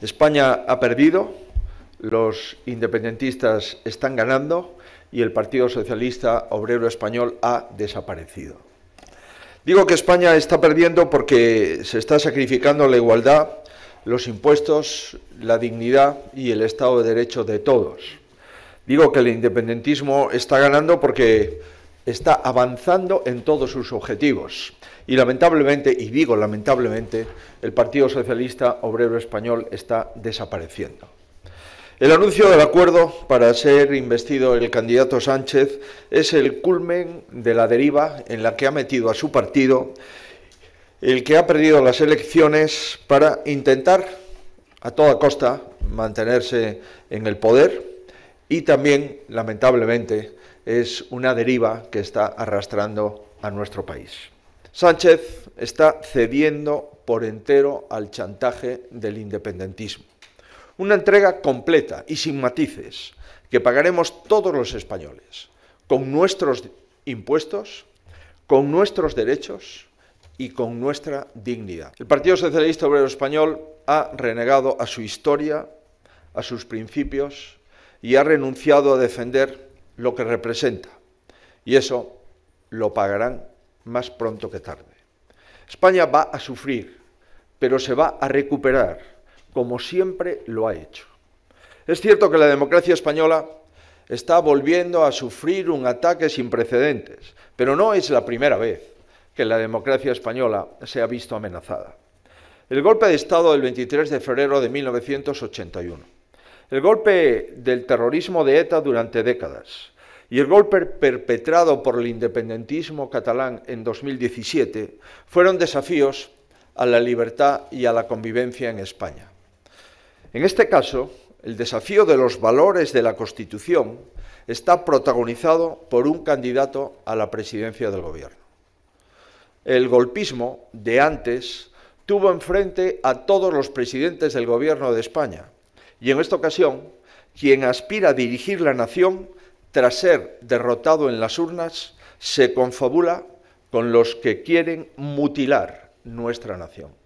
España ha perdido, los independentistas están ganando y el Partido Socialista Obrero Español ha desaparecido. Digo que España está perdiendo porque se está sacrificando la igualdad, los impuestos, la dignidad y el Estado de Derecho de todos. Digo que el independentismo está ganando porque está avanzando en todos sus objetivos. Y lamentablemente, y digo lamentablemente, el Partido Socialista Obrero Español está desapareciendo. El anuncio del acuerdo para ser investido el candidato Sánchez es el culmen de la deriva en la que ha metido a su partido, el que ha perdido las elecciones para intentar a toda costa mantenerse en el poder y también, lamentablemente, es una deriva que está arrastrando a nuestro país. Sánchez está cediendo por entero al chantaje del independentismo. Una entrega completa y sin matices que pagaremos todos los españoles, con nuestros impuestos, con nuestros derechos y con nuestra dignidad. El Partido Socialista Obrero Español ha renegado a su historia, a sus principios y ha renunciado a defender lo que representa. Y eso lo pagarán más pronto que tarde. España va a sufrir, pero se va a recuperar, como siempre lo ha hecho. Es cierto que la democracia española está volviendo a sufrir un ataque sin precedentes, pero no es la primera vez que la democracia española se ha visto amenazada. El golpe de Estado del 23 de febrero de 1981 el golpe del terrorismo de ETA durante décadas y el golpe perpetrado por el independentismo catalán en 2017 fueron desafíos a la libertad y a la convivencia en España. En este caso, el desafío de los valores de la Constitución está protagonizado por un candidato a la presidencia del Gobierno. El golpismo de antes tuvo enfrente a todos los presidentes del Gobierno de España, y en esta ocasión, quien aspira a dirigir la nación, tras ser derrotado en las urnas, se confabula con los que quieren mutilar nuestra nación.